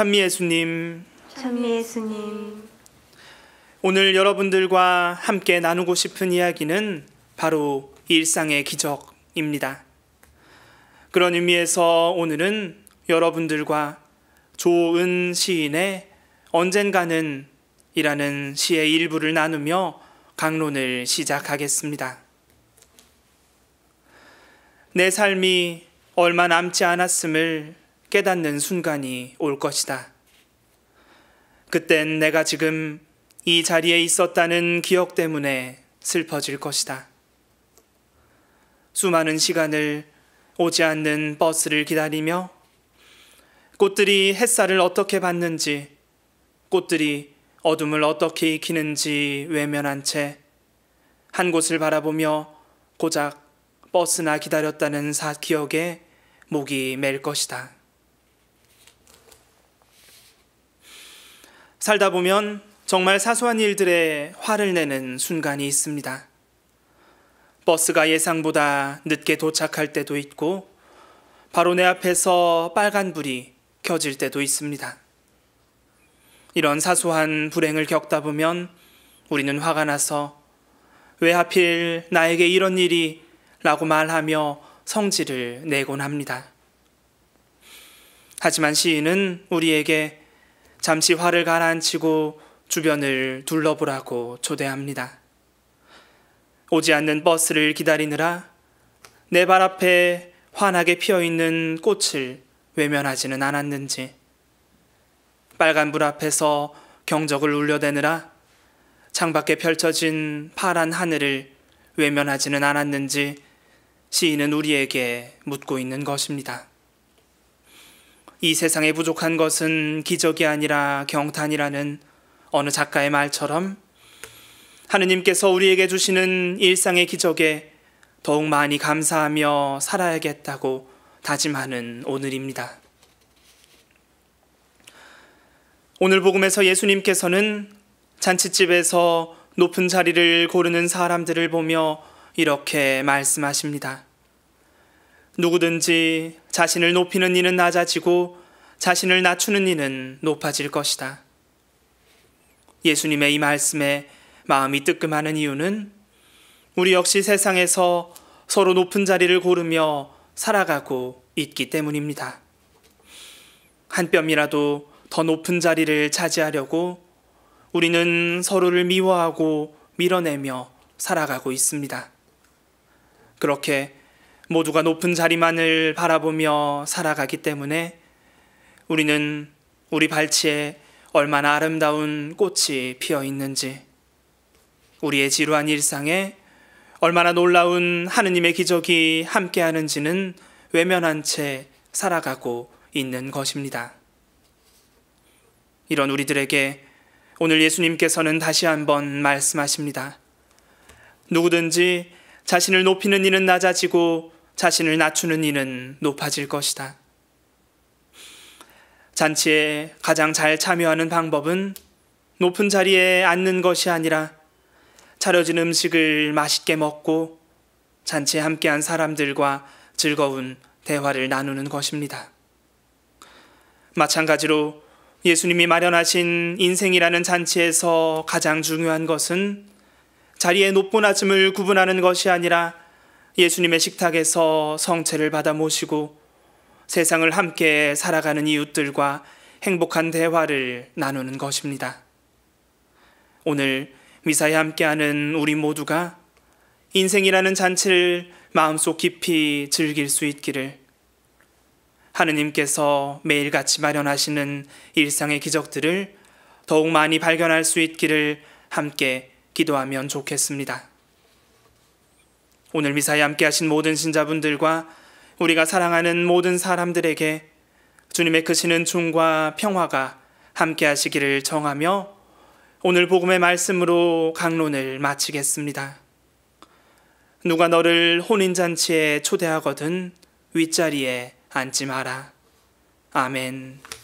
찬미 예수님. 찬미 예수님. 오늘 여러분들과 함께 나누고 싶은 이야기는 바로 일상의 기적입니다. 그런 의미에서 오늘은 여러분들과 조은 시인의 언젠가는 이라는 시의 일부를 나누며 강론을 시작하겠습니다. 내 삶이 얼마 남지 않았음을 깨닫는 순간이 올 것이다. 그땐 내가 지금 이 자리에 있었다는 기억 때문에 슬퍼질 것이다. 수많은 시간을 오지 않는 버스를 기다리며 꽃들이 햇살을 어떻게 받는지, 꽃들이 어둠을 어떻게 익히는지 외면한 채 한 곳을 바라보며 고작 버스나 기다렸다는 사 기억에 목이 맬 것이다. 살다 보면 정말 사소한 일들에 화를 내는 순간이 있습니다. 버스가 예상보다 늦게 도착할 때도 있고, 바로 내 앞에서 빨간불이 켜질 때도 있습니다. 이런 사소한 불행을 겪다 보면 우리는 화가 나서 왜 하필 나에게 이런 일이 라고 말하며 성질을 내곤 합니다. 하지만 시인은 우리에게 잠시 화를 가라앉히고 주변을 둘러보라고 초대합니다. 오지 않는 버스를 기다리느라 내 발 앞에 환하게 피어 있는 꽃을 외면하지는 않았는지 빨간 불 앞에서 경적을 울려대느라 창밖에 펼쳐진 파란 하늘을 외면하지는 않았는지 시인은 우리에게 묻고 있는 것입니다. 이 세상에 부족한 것은 기적이 아니라 경탄이라는 어느 작가의 말처럼 하느님께서 우리에게 주시는 일상의 기적에 더욱 많이 감사하며 살아야겠다고 다짐하는 오늘입니다. 오늘 복음에서 예수님께서는 잔치집에서 높은 자리를 고르는 사람들을 보며 이렇게 말씀하십니다. 누구든지 자신을 높이는 이는 낮아지고 자신을 낮추는 이는 높아질 것이다. 예수님의 이 말씀에 마음이 뜨끔하는 이유는 우리 역시 세상에서 서로 높은 자리를 고르며 살아가고 있기 때문입니다. 한 뼘이라도 더 높은 자리를 차지하려고 우리는 서로를 미워하고 밀어내며 살아가고 있습니다. 그렇게 모두가 높은 자리만을 바라보며 살아가기 때문에 우리는 우리 발치에 얼마나 아름다운 꽃이 피어 있는지, 우리의 지루한 일상에 얼마나 놀라운 하느님의 기적이 함께하는지는 외면한 채 살아가고 있는 것입니다. 이런 우리들에게 오늘 예수님께서는 다시 한번 말씀하십니다. 누구든지 자신을 높이는 이는 낮아지고 자신을 낮추는 이는 높아질 것이다. 잔치에 가장 잘 참여하는 방법은 높은 자리에 앉는 것이 아니라 차려진 음식을 맛있게 먹고 잔치에 함께한 사람들과 즐거운 대화를 나누는 것입니다. 마찬가지로 예수님이 마련하신 인생이라는 잔치에서 가장 중요한 것은 자리의 높고 낮음을 구분하는 것이 아니라 예수님의 식탁에서 성체를 받아 모시고 세상을 함께 살아가는 이웃들과 행복한 대화를 나누는 것입니다. 오늘 미사에 함께하는 우리 모두가 인생이라는 잔치를 마음속 깊이 즐길 수 있기를 하느님께서 매일같이 마련하시는 일상의 기적들을 더욱 많이 발견할 수 있기를 함께 기도하면 좋겠습니다. 오늘 미사에 함께 하신 모든 신자분들과 우리가 사랑하는 모든 사람들에게 주님의 크시는 중과 평화가 함께 하시기를 정하며 오늘 복음의 말씀으로 강론을 마치겠습니다. 누가 너를 혼인잔치에 초대하거든 윗자리에 앉지 마라. 아멘.